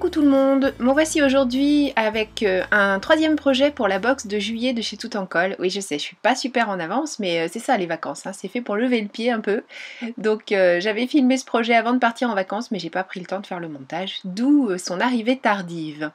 Coucou tout le monde, me voici aujourd'hui avec euh, un troisième projet pour la box de juillet de chez Tout en col Oui je sais, je suis pas super en avance, mais euh, c'est ça les vacances, hein. c'est fait pour lever le pied un peu. Donc euh, j'avais filmé ce projet avant de partir en vacances, mais j'ai pas pris le temps de faire le montage, d'où son arrivée tardive.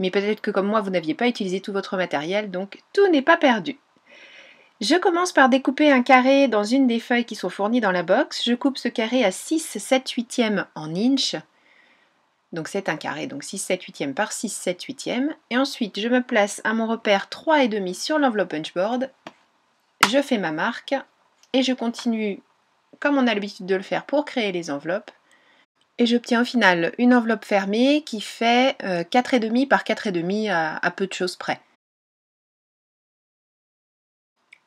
Mais peut-être que comme moi vous n'aviez pas utilisé tout votre matériel, donc tout n'est pas perdu. Je commence par découper un carré dans une des feuilles qui sont fournies dans la box. Je coupe ce carré à 6, 7 8e en inches. Donc c'est un carré, donc 6, 7 huitième par 6, 7 huitième. Et ensuite, je me place à mon repère 3,5 sur l'enveloppe punchboard. Je fais ma marque et je continue comme on a l'habitude de le faire pour créer les enveloppes. Et j'obtiens au final une enveloppe fermée qui fait 4,5 euh, par 4,5 à peu de choses près.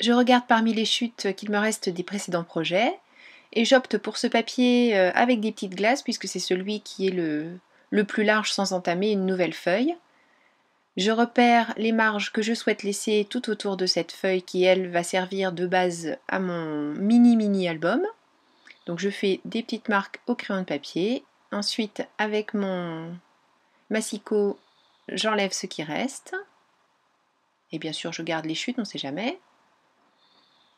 Je regarde parmi les chutes qu'il me reste des précédents projets. Et j'opte pour ce papier euh, avec des petites glaces puisque c'est celui qui est le, le plus large sans entamer une nouvelle feuille. Je repère les marges que je souhaite laisser tout autour de cette feuille qui, elle, va servir de base à mon mini mini album. Donc je fais des petites marques au crayon de papier. Ensuite, avec mon massicot, j'enlève ce qui reste. Et bien sûr, je garde les chutes, on ne sait jamais.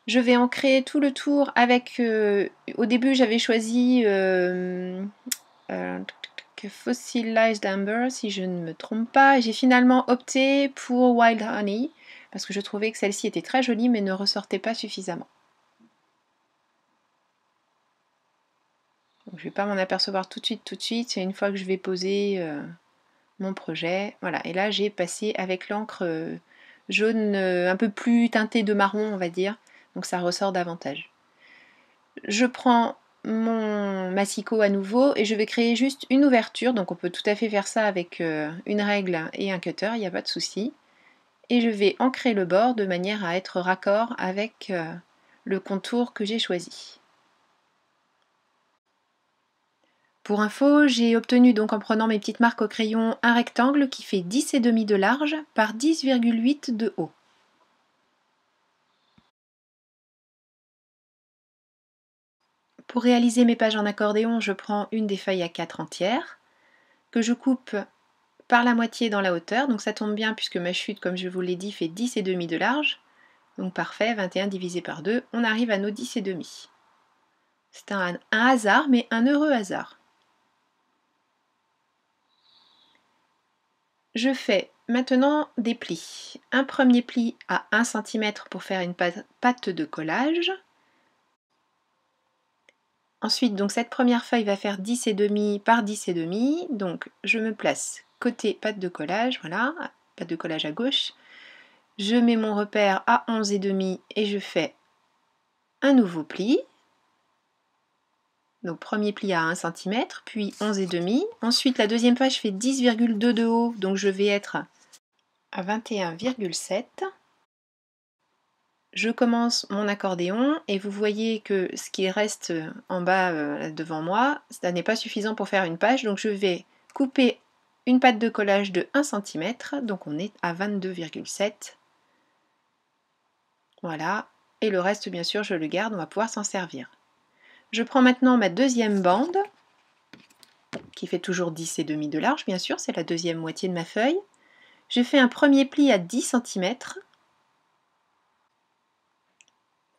Je vais ancrer tout le tour avec... Euh, au début, j'avais choisi euh, euh, Fossilized Amber, si je ne me trompe pas. J'ai finalement opté pour Wild Honey, parce que je trouvais que celle-ci était très jolie, mais ne ressortait pas suffisamment. je ne vais pas m'en apercevoir tout de suite, tout de suite. Une fois que je vais poser mon projet, voilà. Et là, j'ai passé avec l'encre jaune un peu plus teintée de marron, on va dire, donc ça ressort davantage. Je prends mon massicot à nouveau et je vais créer juste une ouverture, donc on peut tout à fait faire ça avec euh, une règle et un cutter, il n'y a pas de souci. Et je vais ancrer le bord de manière à être raccord avec euh, le contour que j'ai choisi. Pour info, j'ai obtenu donc en prenant mes petites marques au crayon un rectangle qui fait 10,5 de large par 10,8 de haut. Pour réaliser mes pages en accordéon, je prends une des feuilles à 4 entières, que je coupe par la moitié dans la hauteur, donc ça tombe bien puisque ma chute, comme je vous l'ai dit, fait 10 et demi de large. Donc parfait, 21 divisé par 2, on arrive à nos 10 et demi. C'est un, hasard, mais un heureux hasard. Je fais maintenant des plis. Un premier pli à 1 cm pour faire une pâte de collage. Ensuite, donc cette première feuille va faire 10 et demi par 10 et demi. Donc je me place côté pâte de collage, voilà, pâte de collage à gauche. Je mets mon repère à 11 et demi et je fais un nouveau pli. Donc premier pli à 1 cm, puis 11 et demi. Ensuite, la deuxième page fait 10,2 de haut, donc je vais être à 21,7 je commence mon accordéon et vous voyez que ce qui reste euh, en bas euh, devant moi, ça n'est pas suffisant pour faire une page, donc je vais couper une patte de collage de 1 cm, donc on est à 22,7. Voilà, et le reste bien sûr je le garde, on va pouvoir s'en servir. Je prends maintenant ma deuxième bande, qui fait toujours 10 et demi de large bien sûr, c'est la deuxième moitié de ma feuille. Je fais un premier pli à 10 cm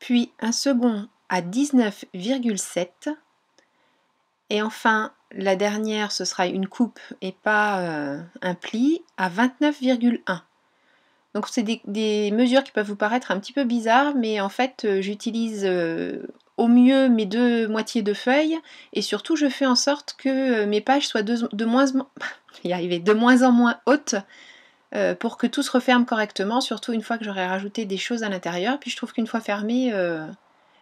puis un second à 19,7 et enfin la dernière ce sera une coupe et pas euh, un pli à 29,1. Donc c'est des, mesures qui peuvent vous paraître un petit peu bizarres, mais en fait euh, j'utilise euh, au mieux mes deux moitiés de feuilles et surtout je fais en sorte que mes pages soient de moins en moins hautes euh, pour que tout se referme correctement, surtout une fois que j'aurai rajouté des choses à l'intérieur. Puis je trouve qu'une fois fermé, euh,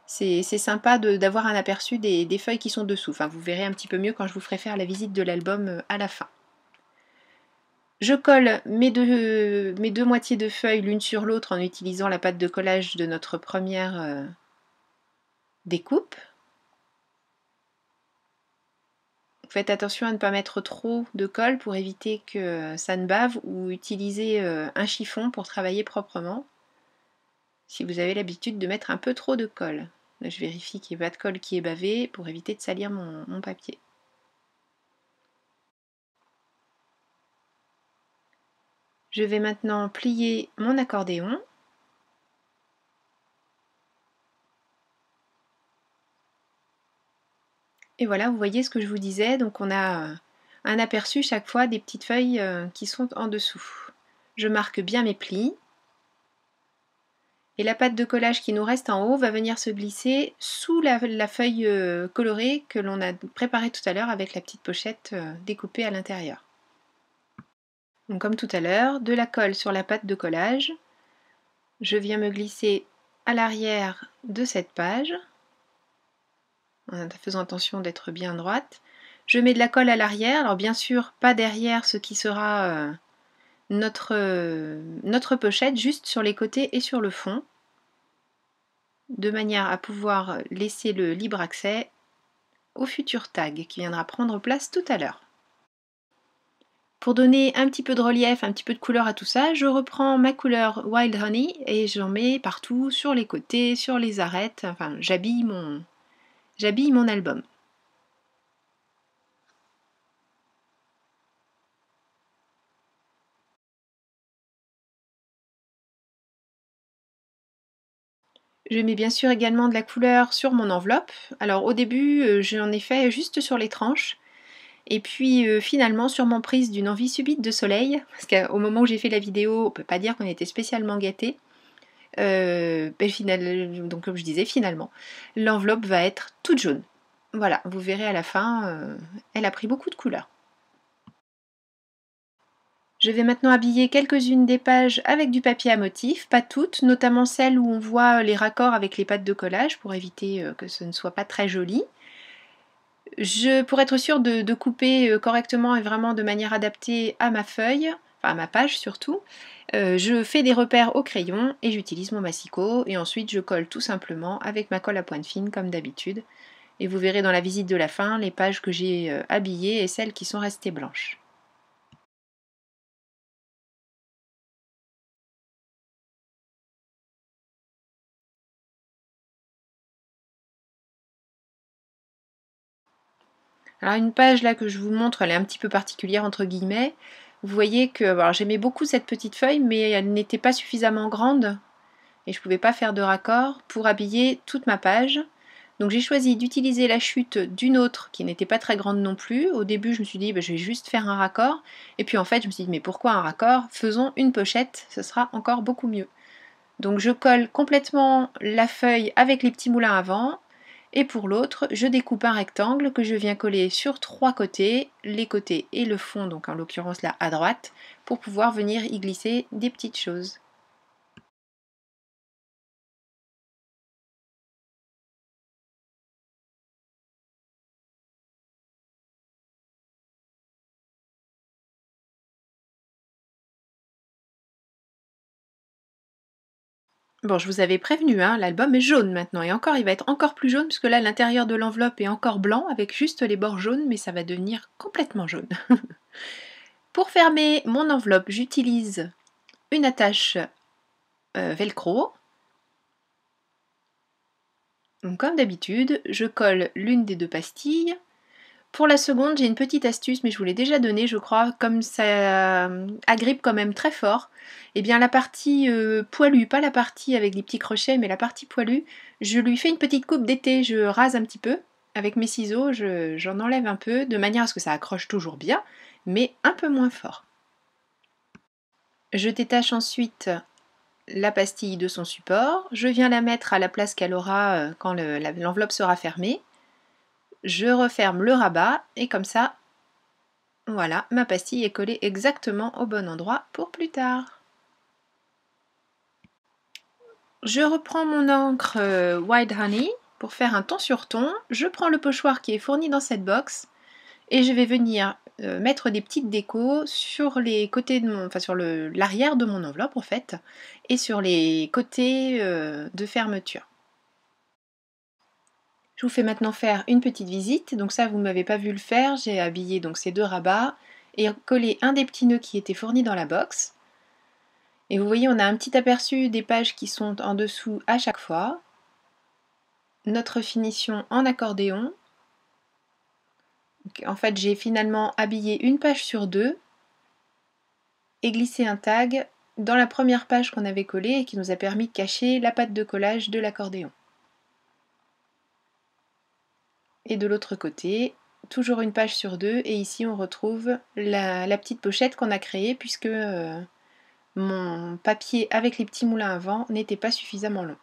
c'est sympa d'avoir un aperçu des, feuilles qui sont dessous. Enfin, vous verrez un petit peu mieux quand je vous ferai faire la visite de l'album euh, à la fin. Je colle mes deux, moitiés de feuilles l'une sur l'autre en utilisant la pâte de collage de notre première découpe. faites attention à ne pas mettre trop de colle pour éviter que ça ne bave ou utilisez euh, un chiffon pour travailler proprement si vous avez l'habitude de mettre un peu trop de colle. je vérifie qu'il n'y ait pas de colle qui est bavée pour éviter de salir mon papier. Je vais maintenant plier mon accordéon Et voilà, vous voyez ce que je vous disais, donc on a euh, un aperçu chaque fois des petites feuilles euh, qui sont en dessous. Je marque bien mes plis. Et la pâte de collage qui nous reste en haut va venir se glisser sous la, feuille euh, colorée que l'on a préparée tout à l'heure avec la petite pochette découpée à l'intérieur. Donc comme tout à l'heure, de la colle sur la pâte de collage. Je viens me glisser à l'arrière de cette page en hein, faisant attention d'être bien droite. Je mets de la colle à l'arrière, alors bien sûr pas derrière ce qui sera euh, notre, euh, notre pochette, juste sur les côtés et sur le fond, de manière à pouvoir laisser le libre accès au futur tag qui viendra prendre place tout à l'heure. Pour donner un petit peu de relief, un petit peu de couleur à tout ça, je reprends ma couleur Wild Honey et j'en mets partout, sur les côtés, sur les arêtes, enfin j'habille mon, J'habille mon album. Je mets bien sûr également de la couleur sur mon enveloppe. Alors au début, euh, j'en ai fait juste sur les tranches. Et puis euh, finalement, sur mon prise d'une envie subite de soleil, parce qu'au moment où j'ai fait la vidéo, on peut pas dire qu'on était spécialement gâté. Euh, ben, euh, donc comme je disais, finalement, l'enveloppe va être toute jaune. Voilà, vous verrez à la fin, euh, elle a pris beaucoup de couleurs. Je vais maintenant habiller quelques-unes des pages avec du papier à motif, pas toutes, notamment celles où on voit les raccords avec les pattes de collage pour éviter que ce ne soit pas très joli. Je, pour être sûre de couper correctement et vraiment de manière adaptée à ma feuille, à ma page surtout, euh, je fais des repères au crayon et j'utilise mon massicot et ensuite je colle tout simplement avec ma colle à pointe fine comme d'habitude. Et vous verrez dans la visite de la fin les pages que j'ai euh, habillées et celles qui sont restées blanches. Alors une page là que je vous montre, elle est un petit peu particulière entre guillemets, vous voyez que j'aimais beaucoup cette petite feuille, mais elle n'était pas suffisamment grande et je ne pouvais pas faire de raccord pour habiller toute ma page. Donc j'ai choisi d'utiliser la chute d'une autre qui n'était pas très grande non plus. Au début, je me suis dit, ben, je vais juste faire un raccord. Et puis en fait, je me suis dit, mais pourquoi un raccord Faisons une pochette, ce sera encore beaucoup mieux. Donc je colle complètement la feuille avec les petits moulins avant et pour l'autre, je découpe un rectangle que je viens coller sur trois côtés, les côtés et le fond, donc en l'occurrence là à droite, pour pouvoir venir y glisser des petites choses. Bon, je vous avais prévenu, hein, l'album est jaune maintenant, et encore, il va être encore plus jaune, puisque là, l'intérieur de l'enveloppe est encore blanc, avec juste les bords jaunes, mais ça va devenir complètement jaune. Pour fermer mon enveloppe, j'utilise une attache euh, velcro. comme d'habitude, je colle l'une des deux pastilles, pour la seconde, j'ai une petite astuce, mais je vous l'ai déjà donnée, je crois, comme ça euh, agrippe quand même très fort, et eh bien la partie euh, poilue, pas la partie avec des petits crochets, mais la partie poilue, je lui fais une petite coupe d'été, je rase un petit peu, avec mes ciseaux, j'en enlève un peu, de manière à ce que ça accroche toujours bien, mais un peu moins fort. Je détache ensuite la pastille de son support, je viens la mettre à la place qu'elle aura euh, quand l'enveloppe sera fermée, je referme le rabat et comme ça, voilà, ma pastille est collée exactement au bon endroit pour plus tard. Je reprends mon encre euh, White Honey pour faire un ton sur ton. Je prends le pochoir qui est fourni dans cette box et je vais venir euh, mettre des petites décos sur les côtés de mon, enfin sur l'arrière de mon enveloppe en fait, et sur les côtés euh, de fermeture. Je vous fais maintenant faire une petite visite. Donc ça, vous ne m'avez pas vu le faire. J'ai habillé donc ces deux rabats et collé un des petits nœuds qui était fournis dans la box. Et vous voyez, on a un petit aperçu des pages qui sont en dessous à chaque fois. Notre finition en accordéon. en fait, j'ai finalement habillé une page sur deux et glissé un tag dans la première page qu'on avait collée et qui nous a permis de cacher la patte de collage de l'accordéon. Et de l'autre côté, toujours une page sur deux. Et ici, on retrouve la, petite pochette qu'on a créée puisque euh, mon papier avec les petits moulins à vent n'était pas suffisamment long.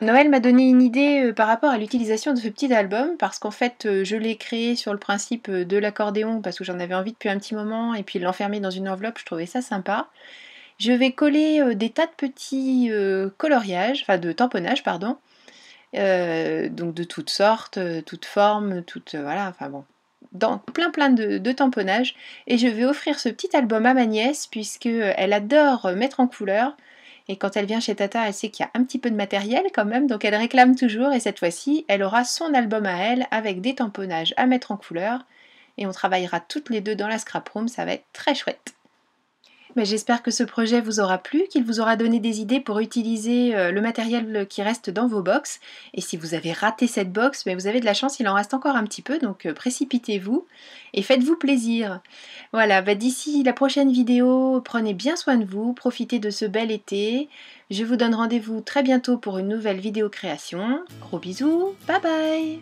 Noël m'a donné une idée euh, par rapport à l'utilisation de ce petit album parce qu'en fait euh, je l'ai créé sur le principe de l'accordéon parce que j'en avais envie depuis un petit moment et puis l'enfermer dans une enveloppe je trouvais ça sympa. Je vais coller des tas de petits coloriages, enfin de tamponnages pardon, euh, donc de toutes sortes, euh, toutes formes, toutes. Euh, voilà, enfin bon. Dans plein plein de, de tamponnages. Et je vais offrir ce petit album à ma nièce, puisqu'elle adore mettre en couleur. Et quand elle vient chez Tata, elle sait qu'il y a un petit peu de matériel quand même, donc elle réclame toujours. Et cette fois-ci, elle aura son album à elle avec des tamponnages à mettre en couleur. Et on travaillera toutes les deux dans la scrap room, ça va être très chouette. Mais j'espère que ce projet vous aura plu, qu'il vous aura donné des idées pour utiliser euh, le matériel qui reste dans vos box. Et si vous avez raté cette box, mais ben, vous avez de la chance, il en reste encore un petit peu, donc euh, précipitez-vous et faites-vous plaisir. Voilà, ben, d'ici la prochaine vidéo, prenez bien soin de vous, profitez de ce bel été. Je vous donne rendez-vous très bientôt pour une nouvelle vidéo création. Gros bisous, bye bye